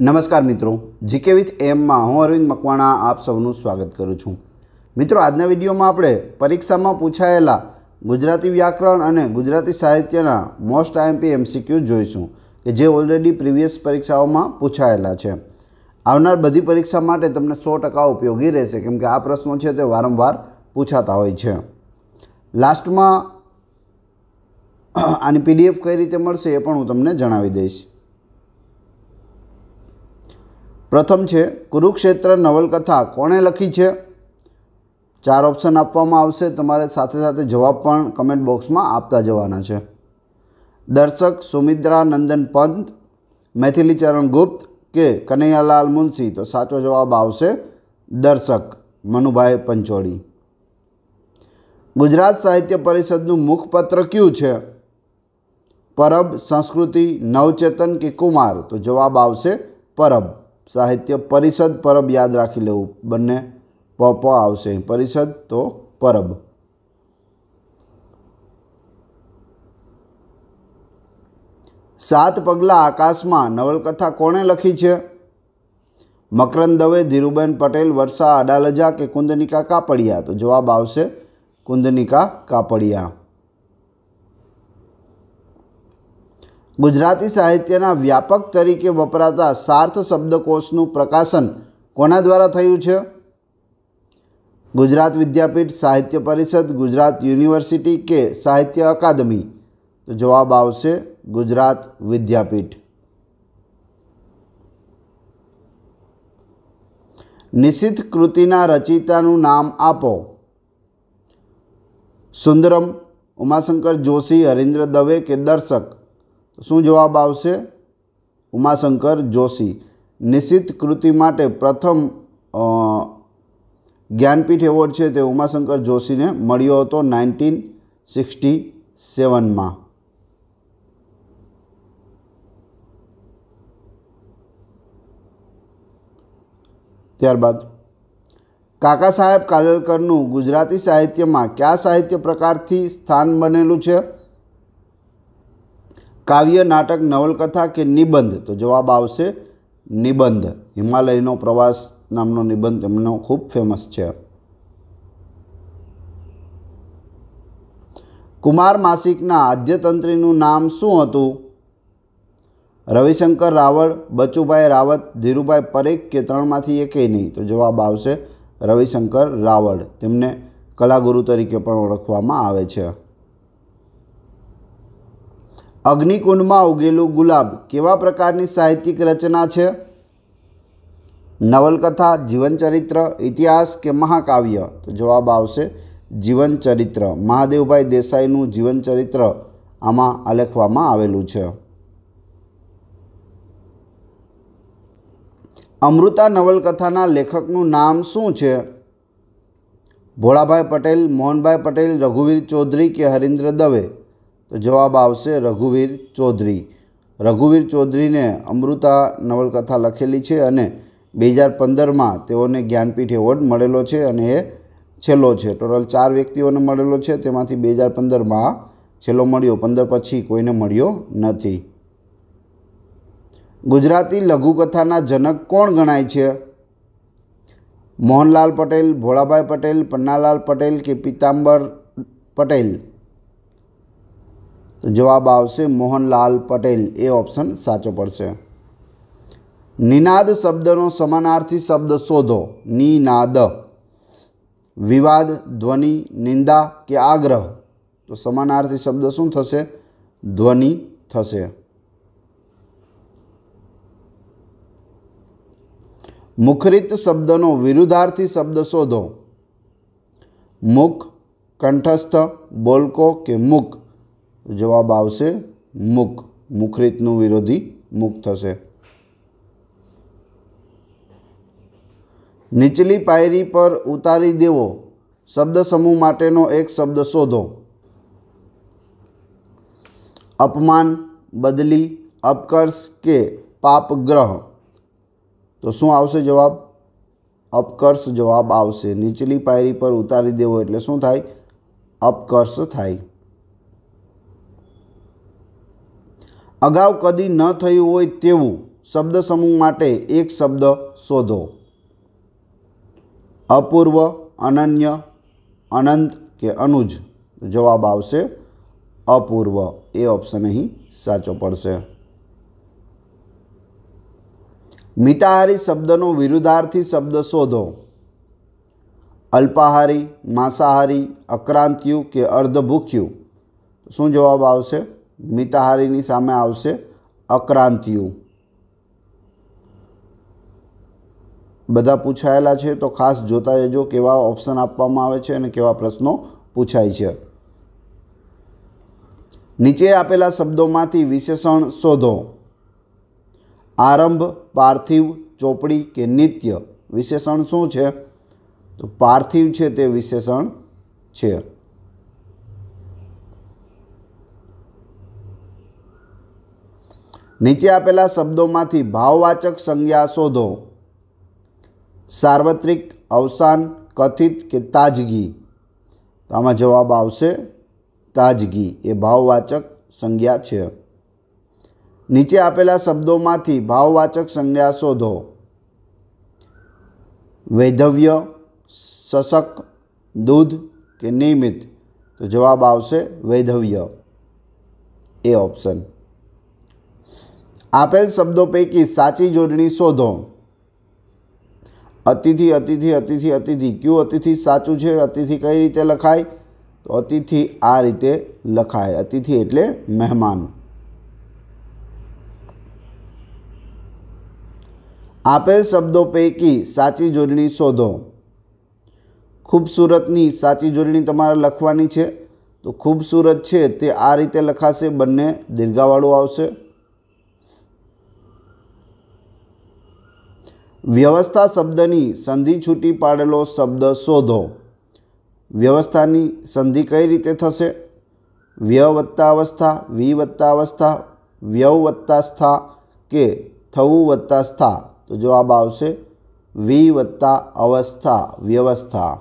નમસ્કાર મિત્રો GK with એમમાં હું અરવિંદ મકવાણા આપ સૌનું સ્વાગત કરું છું મિત્રો આજના વિડીયોમાં આપણે પરીક્ષામાં પૂછાયેલા ગુજરાતી વ્યાકરણ અને ગુજરાતી સાહિત્યના મોસ્ટ આઈએમપી એમસીક્યુ જોઈશું કે જે ઓલરેડી પ્રિવિયસ પરીક્ષાઓમાં પૂછાયેલા છે આવનાર બધી પરીક્ષા માટે તમને સો ટકા ઉપયોગી રહેશે કેમકે આ પ્રશ્નો છે તે વારંવાર પૂછાતા હોય છે લાસ્ટમાં આની પીડીએફ કઈ રીતે મળશે એ પણ હું તમને જણાવી દઈશ પ્રથમ છે કુરુક્ષેત્ર નવલકથા કોણે લખી છે ચાર ઓપ્શન આપવામાં આવશે તમારે સાથે સાથે જવાબ પણ કમેન્ટ બોક્સમાં આપતા જવાના છે દર્શક સુમિત્રા નંદન પંત મૈથિલીચરણ ગુપ્ત કે કનૈયાલાલ મુનશી તો સાચો જવાબ આવશે દર્શક મનુભાઈ પંચોળી ગુજરાત સાહિત્ય પરિષદનું મુખપત્ર કયું છે પરબ સંસ્કૃતિ નવચેતન કે કુમાર તો જવાબ આવશે પરબ સાહિત્ય પરિષદ પરબ યાદ રાખી લેવું બંને પ પ આવશે પરિષદ તો પરબ સાત પગલાં આકાશમાં નવલકથા કોણે લખી છે મકરંદ દવે ધીરુબેન પટેલ વર્ષા અડાલજા કે કુંદનિકા કાપડિયા તો જવાબ આવશે કુંદનિકા કાપડિયા ગુજરાતી સાહિત્યના વ્યાપક તરીકે વપરાતા સાર્થ શબ્દકોશનું પ્રકાશન કોના દ્વારા થયું છે ગુજરાત વિદ્યાપીઠ સાહિત્ય પરિષદ ગુજરાત યુનિવર્સિટી કે સાહિત્ય અકાદમી તો જવાબ આવશે ગુજરાત વિદ્યાપીઠ નિશ્ચિત કૃતિના રચયિતાનું નામ આપો સુંદરમ ઉમાશંકર જોશી હરિન્દ્ર દવે કે દર્શક શું જવાબ આવશે ઉમાશંકર જોશી નિશ્ચિત કૃતિ માટે પ્રથમ જ્ઞાનપીઠ એવોર્ડ છે તે ઉમાશંકર જોશીને મળ્યો હતો નાઇન્ટીન સિક્સટી સેવનમાં ત્યારબાદ કાકા સાહેબ કાલેલકરનું ગુજરાતી સાહિત્યમાં કયા સાહિત્ય પ્રકારથી સ્થાન બનેલું છે કાવ્ય નાટક નવલકથા કે નિબંધ તો જવાબ આવશે નિબંધ હિમાલયનો પ્રવાસ નામનો નિબંધ તેમનો ખૂબ ફેમસ છે કુમાર માસિકના આદ્યતંત્રીનું નામ શું હતું રવિશંકર રાવળ બચુભાઈ રાવત ધીરુભાઈ પરેખ કે ત્રણમાંથી એકે નહીં તો જવાબ આવશે રવિશંકર રાવળ તેમને કલાગુરુ તરીકે પણ ઓળખવામાં આવે છે અગ્નિકુંડમાં ઉગેલું ગુલાબ કેવા પ્રકારની સાહિત્યિક રચના છે નવલકથા જીવનચરિત્ર ઇતિહાસ કે મહાકાવ્ય તો જવાબ આવશે જીવનચરિત્ર મહાદેવભાઈ દેસાઈનું જીવનચરિત્ર આમાં આલેખવામાં આવેલું છે અમૃતા નવલકથાના લેખકનું નામ શું છે ભોળાભાઈ પટેલ મોહનભાઈ પટેલ રઘુવીર ચૌધરી કે હરિન્દ્ર દવે તો જવાબ આવશે રઘુવીર ચૌધરી રઘુવીર ચૌધરીને અમૃતા નવલકથા લખેલી છે અને બે હજાર પંદરમાં તેઓને જ્ઞાનપીઠ એવોર્ડ મળેલો છે અને એ છેલ્લો છે ટોટલ ચાર વ્યક્તિઓને મળેલો છે તેમાંથી બે હજાર પંદરમાં છેલ્લો મળ્યો પંદર પછી કોઈને મળ્યો નથી ગુજરાતી લઘુકથાના જનક કોણ ગણાય છે મોહનલાલ પટેલ ભોળાભાઈ પટેલ પન્નાલાલ પટેલ કે પિતાંબર પટેલ તો જવાબ આવશે મોહનલાલ પટેલ એ ઓપ્શન સાચો પડશે નિનાદ શબ્દનો સમાનાર્થી શબ્દ શોધો નિનાદ વિવાદ ધ્વનિ નિંદા કે આગ્રહ તો સમાનાર્થી શબ્દ શું થશે ધ્વનિ થશે મુખરિત શબ્દનો વિરુદ્ધાર્થી શબ્દ શોધો મુખ કંઠસ્થ બોલકો કે મુખ જવાબ આવશે મુક મુખરીતનું વિરોધી મુખ થશે નીચલી પાયરી પર ઉતારી દેવો શબ્દ સમૂહ માટેનો એક શબ્દ શોધો અપમાન બદલી અપકર્ષ કે પાપગ્રહ તો શું આવશે જવાબ અપકર્ષ જવાબ આવશે નીચલી પાયરી પર ઉતારી દેવો એટલે શું થાય અપકર્ષ થાય અગાઉ કદી ન થયું હોય તેવું શબ્દ સમૂહ માટે એક શબ્દ શોધો અપૂર્વ અનન્ય અનંત કે અનુજ જવાબ આવશે અપૂર્વ એ ઓપ્શન અહીં સાચો પડશે મિતાહારી શબ્દનો વિરુદ્ધાર્થી શબ્દ શોધો અલ્પાહારી માંસાહારી અક્રાંતિયું કે અર્ધભૂખ્યું શું જવાબ આવશે મિતાહારીની સામે આવશે અક્રાંતિઓ બધા પૂછાયેલા છે તો ખાસ જોતા જજો કેવા ઓપ્શન આપવામાં આવે છે અને કેવા પ્રશ્નો પૂછાય છે નીચે આપેલા શબ્દોમાંથી વિશેષણ શોધો આરંભ પાર્થિવ ચોપડી કે નિત્ય વિશેષણ શું છે તો પાર્થિવ છે તે વિશેષણ છે નીચે આપેલા શબ્દોમાંથી ભાવવાચક સંજ્ઞા શોધો સાર્વત્રિક અવસાન કથિત કે તાજગી તો આમાં જવાબ આવશે તાજગી એ ભાવવાચક સંજ્ઞા છે નીચે આપેલા શબ્દોમાંથી ભાવવાચક સંજ્ઞા શોધો વૈધવ્ય શશક દૂધ કે નિયમિત તો જવાબ આવશે વૈધવ્ય એ ઓપ્શન આપેલ શબ્દો પૈકી સાચી જોડણી શોધો અતિથિ અતિથિ અતિથિ અતિથિ કયું અતિથિ સાચું છે અતિથિ કઈ રીતે લખાય તો અતિથિ આ રીતે લખાય અતિથિ એટલે મહેમાન આપેલ શબ્દો પૈકી સાચી જોડણી શોધો ખૂબસૂરતની સાચી જોડણી તમારે લખવાની છે તો ખૂબસૂરત છે તે આ રીતે લખાશે બંને દીર્ઘાવાળું આવશે વ્યવસ્થા શબ્દની સંધિ છૂટી પાડેલો શબ્દ શોધો વ્યવસ્થાની સંધિ કઈ રીતે થશે વ્યવ વત્તા અવસ્થા વિ વત્તા કે થવું વત્તાસ્થા તો જવાબ આવશે વિવત્તા અવસ્થા વ્યવસ્થા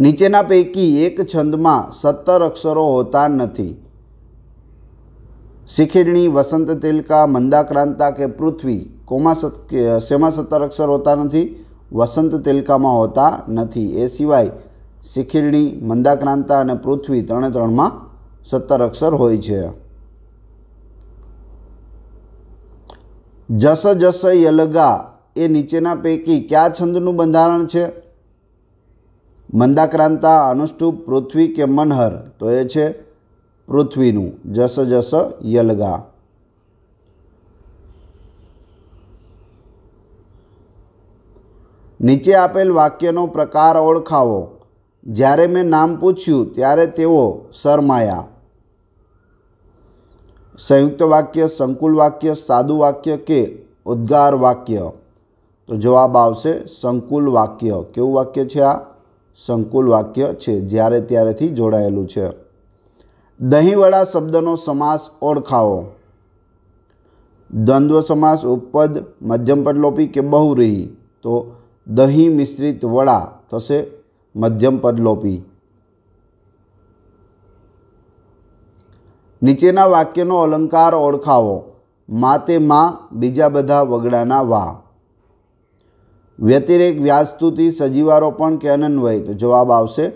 નીચેના પૈકી એક છંદમાં સત્તર અક્ષરો હોતા નથી શિખેડણી વસંત તિલકા મંદાક્રાંતા કે પૃથ્વી કોમાં શેમાં સત્તર અક્ષર હોતા નથી વસંત તિલકામાં હોતા નથી એ સિવાય શિખીરણી મંદાક્રાંતા અને પૃથ્વી ત્રણે ત્રણમાં સત્તર અક્ષર હોય છે જસ જસ યલગા એ નીચેના પૈકી કયા છંદનું બંધારણ છે મંદાક્રાંતા અનુષ્ટુપ પૃથ્વી કે મનહર તો એ છે પૃથ્વીનું જસ જસ યલગા નીચે આપેલ વાક્યનો પ્રકાર ઓળખાવો જ્યારે મેં નામ પૂછ્યું ત્યારે તેઓ શરમાયા સંયુક્ત વાક્ય સંકુલ વાક્ય સાદુ વાક્ય કે ઉદ્ગાર વાક્ય તો જવાબ આવશે સંકુલ વાક્ય કેવું વાક્ય છે આ સંકુલ વાક્ય છે જ્યારે ત્યારેથી જોડાયેલું છે દહીંવડા શબ્દનો સમાસ ઓળખાવો દ્વંદ્વ સમાસ ઉપદ મધ્યમ પદલોપી કે બહુરીહી તો દહીં મિશ્રિત વડા થશે મધ્યમ પદલોપી નીચેના વાક્યનો અલંકાર ઓળખાવો માતે માં બીજા બધા વગડાના વા વ્યતિરેક વ્યાસ્તુતિ સજીવારોપણ કે અનન્વય તો જવાબ આવશે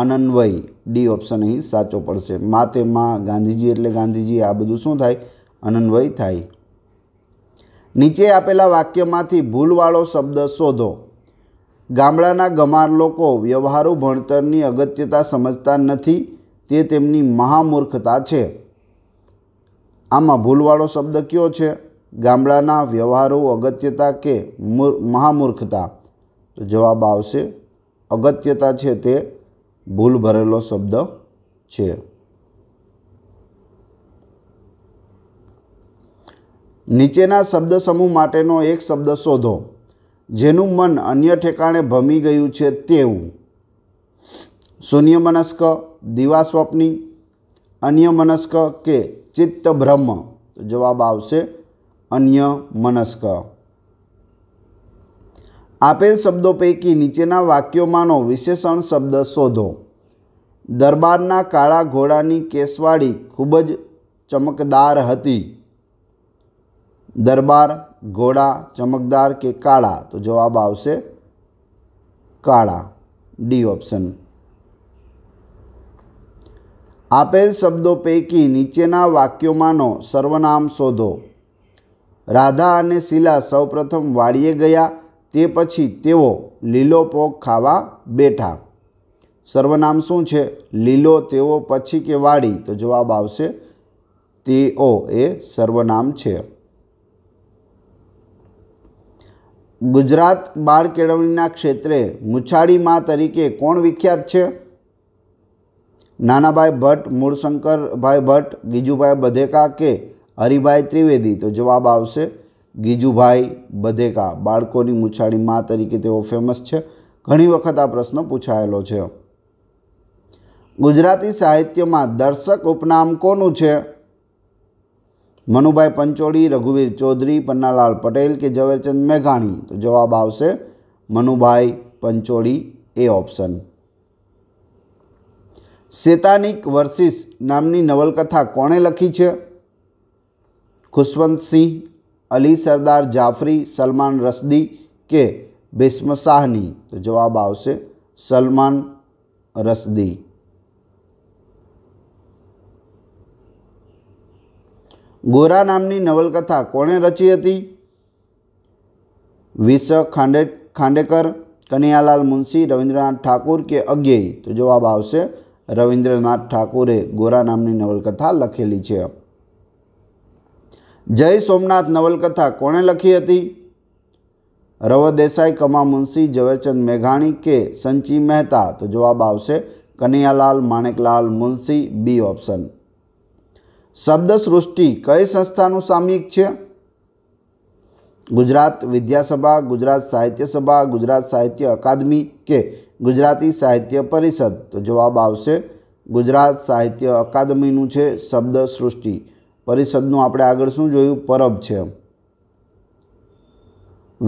અનન્વય ડી ઓપ્શન અહીં સાચો પડશે માતે માં ગાંધીજી એટલે ગાંધીજી આ બધું શું થાય અનન્વય થાય નીચે આપેલા વાક્યમાંથી ભૂલવાળો શબ્દ શોધો ગામડાના ગમાર લોકો વ્યવહારુ ભણતરની અગત્યતા સમજતા નથી તે તેમની મહામૂર્ખતા છે આમાં ભૂલવાળો શબ્દ કયો છે ગામડાના વ્યવહારો અગત્યતા કે મહામૂર્ખતા તો જવાબ આવશે અગત્યતા છે તે ભૂલ ભરેલો શબ્દ છે નીચેના શબ્દ સમૂહ માટેનો એક શબ્દ શોધો જેનું મન અન્ય ઠેકાણે ભમી ગયું છે તેવું શૂન્ય મનસ્ક દિવાસ્વપ્ની અન્ય મનસ્ક કે ચિત્ત બ્રહ્મ જવાબ આવશે અન્ય મનસ્ક આપેલ શબ્દો પૈકી નીચેના વાક્યોમાંનો વિશેષણ શબ્દ શોધો દરબારના કાળા ઘોડાની કેસવાળી ખૂબ જ ચમકદાર હતી દરબાર ઘોડા ચમકદાર કે કાળા તો જવાબ આવશે કાળા ડી ઓપ્શન આપેલ શબ્દો પૈકી નીચેના વાક્યોમાંનો સર્વનામ શોધો રાધા અને શીલા સૌપ્રથમ વાળીએ ગયા તે પછી તેઓ લીલો પોક ખાવા બેઠા સર્વનામ શું છે લીલો તેઓ પછી કે વાડી તો જવાબ આવશે તેઓ એ સર્વનામ છે ગુજરાત બાળ કેળવણીના ક્ષેત્રે મુછાળી મા તરીકે કોણ વિખ્યાત છે નાનાભાઈ ભટ્ટ મૂળશંકરભાઈ ભટ્ટ બીજુભાઈ બધેકા કે હરિભાઈ ત્રિવેદી તો જવાબ આવશે ગીજુભાઈ બધેકા બાળકોની મૂછાળી મા તરીકે તેઓ ફેમસ છે ઘણી વખત આ પ્રશ્ન પૂછાયેલો છે ગુજરાતી સાહિત્યમાં દર્શક ઉપનામ કોનું છે મનુભાઈ પંચોળી રઘુવીર ચૌધરી પન્નાલાલ પટેલ કે ઝવેરચંદ મેઘાણી તો જવાબ આવશે Manubhai Pancholi A option Satanic Verses નામની નવલકથા કોણે લખી છે ખુશવંતસિંહ અલી સરદાર જાફરી સલમાન રસદી કે ભીષ્મ શાહની તો જવાબ આવશે સલમાન રસદી ગોરા નામની નવલકથા કોણે રચી હતી વિશ્વ ખાંડે ખાંડેકર કનૈયાલાલ મુનશી રવિન્દ્રનાથ ઠાકુર કે અજ્ઞેય તો જવાબ આવશે રવિન્દ્રનાથ ઠાકુરે ગોરા નામની નવલકથા લખેલી છે જય સોમનાથ નવલકથા કોણે લખી હતી રવ દેસાઈ કમા મુનશી ઝવેરચંદ મેઘાણી કે સંચી મહેતા તો જવાબ આવશે કનૈયાલાલ માણેકલાલ મુનશી બી ઓપ્શન શબ્દ સૃષ્ટિ કઈ સંસ્થાનું સામયિક છે ગુજરાત વિદ્યાસભા ગુજરાત સાહિત્ય સભા ગુજરાત સાહિત્ય અકાદમી કે ગુજરાતી સાહિત્ય પરિષદ તો જવાબ આવશે ગુજરાત સાહિત્ય અકાદમીનું છે શબ્દ સૃષ્ટિ પરિષદનું આપણે આગળ શું જોયું પરબ છે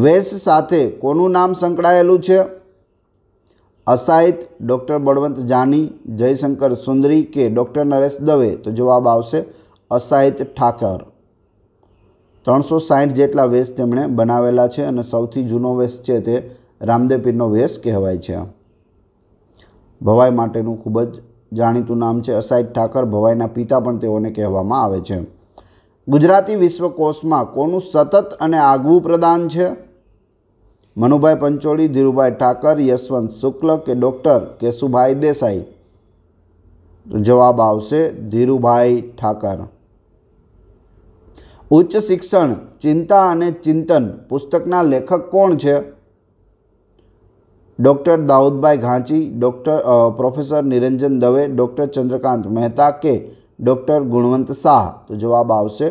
વેશ સાથે કોનું નામ સંકળાયેલું છે અસાહિત ડૉક્ટર બળવંત જાની જયશંકર સુંદરી કે ડૉક્ટર નરેશ દવે તો જવાબ આવશે અસાહિત ઠાકર ત્રણસો સાહીઠ જેટલા વેશ તેમણે બનાવેલા છે અને સૌથી જૂનો વેશ છે તે રામદેવ પીરનો વેશ કહેવાય છે ભવાઈ માટેનું ખૂબ જ જાણીતું નામ છે અસાઇદ ઠાકર ભવાઈના પિતા પણ તેઓને કહેવામાં આવે છે ગુજરાતી વિશ્વકોશમાં કોનું સતત અને આગવું પ્રદાન છે મનુભાઈ પંચોળી ધીરુભાઈ ઠાકર યશવંત શુક્લ કે ડૉક્ટર કેશુભાઈ દેસાઈ જવાબ આવશે ધીરુભાઈ ઠાકર ઉચ્ચ શિક્ષણ ચિંતા અને ચિંતન પુસ્તકના લેખક કોણ છે doctor Daudbhai Ghanchi doctor professor Niranjan Dave doctor Chandrakant Mehta કે ડૉક્ટર ગુણવંત શાહ તો જવાબ આવશે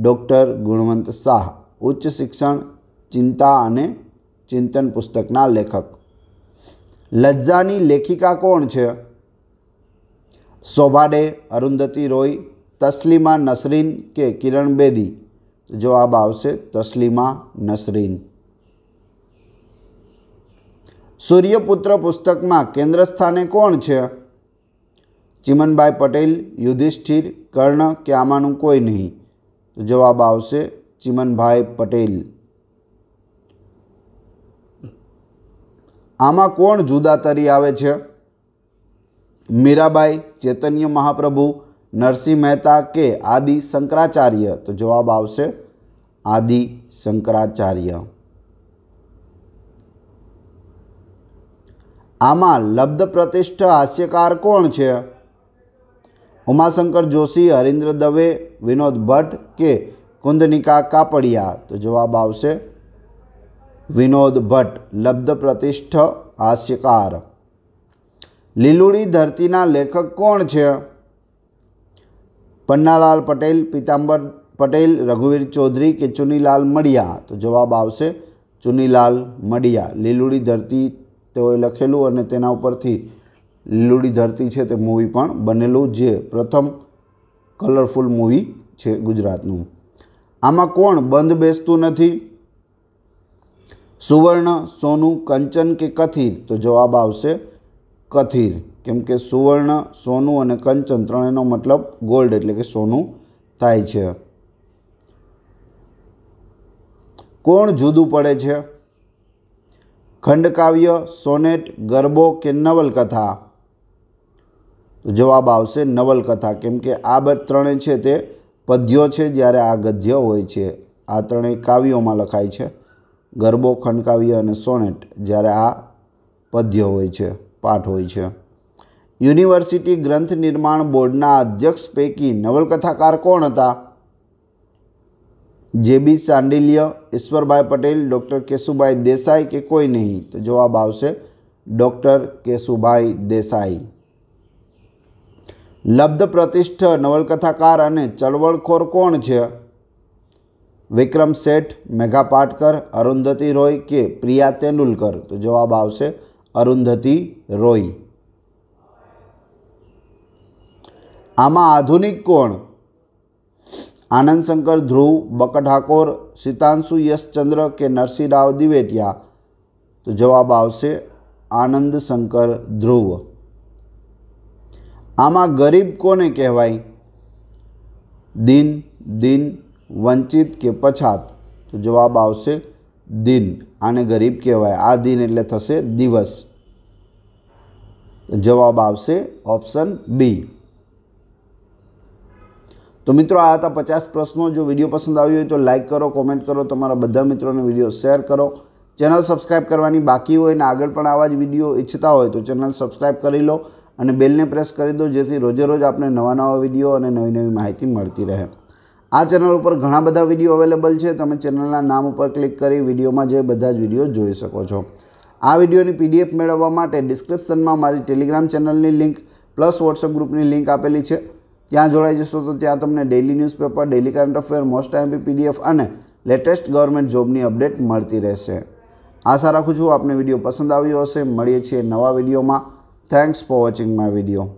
ડૉક્ટર ગુણવંત શાહ ઉચ્ચ શિક્ષણ ચિંતા અને ચિંતન પુસ્તકના લેખક લજ્જાની લેખિકા કોણ છે શોભાડે અરુંધતી રોય તસ્લીમા નસરીન કે કિરણ બેદી જવાબ આવશે તસ્લીમા નસરીન સૂર્યપુત્ર પુસ્તકમાં કેન્દ્ર સ્થાને કોણ છે ચિમનભાઈ પટેલ યુધિષ્ઠિર કર્ણ કે આમાંનું કોઈ નહીં તો જવાબ આવશે ચિમનભાઈ પટેલ આમાં કોણ જુદા તરી આવે છે મીરાબાઈ ચૈતન્ય મહાપ્રભુ નરસિંહ મહેતા કે આદિ શંકરાચાર્ય તો જવાબ આવશે આદિ શંકરાચાર્ય આમાં લબ્ધ પ્રતિષ્ઠ હાસ્યકાર કોણ છે ઉમાશંકર જોશી હરીન્દ્ર દવે વિનોદ ભટ્ટ કે કુંદનિકા કાપડિયા તો જવાબ આવશે વિનોદ ભટ્ટ લબ્ધ પ્રતિષ્ઠ હાસ્યકાર લીલુડી ધરતીના લેખક કોણ છે પન્નાલાલ પટેલ પીતાંબર પટેલ રઘુવીર ચૌધરી કે ચુનીલાલ મડિયા તો જવાબ આવશે ચુનીલાલ મડિયા લીલુડી ધરતી તેઓએ લખેલું અને તેના ઉપરથી લીલુડી ધરતી છે તે મૂવી પણ બનેલું જે પ્રથમ કલરફુલ મૂવી છે ગુજરાતનું આમાં કોણ બંધ બેસતું નથી સુવર્ણ સોનું કંચન કે કથિર તો જવાબ આવશે કથિર કેમ કે સુવર્ણ સોનું અને કંચન ત્રણેયનો મતલબ ગોલ્ડ એટલે કે સોનું થાય છે કોણ જુદું પડે છે ખંડકાવ્ય સોનેટ ગરબો કે નવલકથા જવાબ આવશે નવલકથા કેમ કે આ બે ત્રણેય છે તે પદ્યો છે જ્યારે આ ગદ્ય હોય છે આ ત્રણેય કાવ્યોમાં લખાય છે ગરબો ખંડકાવ્ય અને સોનેટ જ્યારે આ પદ્ય હોય છે પાઠ હોય છે યુનિવર્સિટી ગ્રંથ નિર્માણ બોર્ડના અધ્યક્ષ પૈકી નવલકથાકાર કોણ હતા જે બી સાંડિલ્ય ઈશ્વરભાઈ પટેલ ડૉક્ટર કેશુભાઈ દેસાઈ કે કોઈ નહીં તો જવાબ આવશે ડૉક્ટર કેશુભાઈ દેસાઈ લબ્ધ પ્રતિષ્ઠ નવલકથાકાર અને ચળવળખોર કોણ છે વિક્રમ શેઠ મેઘા પાટકર અરુંધતી રોય કે પ્રિયા તેંડુલકર તો જવાબ આવશે અરુંધતી રોય આમાં આધુનિક કોણ આનંદશંકર ધ્રુવ બક સીતાંશુ યશચંદ્ર કે નરસિંહ રાવ દિવેટિયા તો જવાબ આવશે આનંદશંકર ધ્રુવ આમાં ગરીબ કોને કહેવાય દિન દિન વંચિત કે પછાત તો જવાબ આવશે દિન આને ગરીબ કહેવાય આ દિન એટલે થશે દિવસ જવાબ આવશે ઓપ્શન બી તો મિત્રો આ હતા પચાસ પ્રશ્નો જો વિડીયો પસંદ આવ્યો હોય તો લાઇક કરો કોમેન્ટ કરો તમારા બધા મિત્રોને વિડીયો શેર કરો ચેનલ સબસ્ક્રાઈબ કરવાની બાકી હોય અને આગળ પણ આવા જ વિડીયો ઈચ્છતા હોય તો ચેનલ સબસ્ક્રાઇબ કરી લો અને બેલને પ્રેસ કરી દો જેથી રોજે રોજ આપણે નવા નવા વિડીયો અને નવી નવી માહિતી મળતી રહે આ ચેનલ ઉપર ઘણા બધા વિડીયો અવેલેબલ છે તમે ચેનલના નામ ઉપર ક્લિક કરી વિડીયોમાં જે બધા જ વિડીયો જોઈ શકો છો આ વિડીયોની પીડીએફ મેળવવા માટે ડિસ્ક્રિપ્શનમાં મારી ટેલિગ્રામ ચેનલની લિંક પ્લસ વોટ્સઅપ ગ્રુપની લિંક આપેલી છે ત્યાં જોડાઈ જશો તો ત્યાં તમને daily newspaper daily current affair most time PDF અને લેટેસ્ટ ગવર્મેન્ટ જોબની અપડેટ મળતી રહેશે આશા રાખું છું આપને વિડીયો પસંદ આવ્યો હશે મળીએ છીએ નવા વિડીયોમાં thanks for watching my video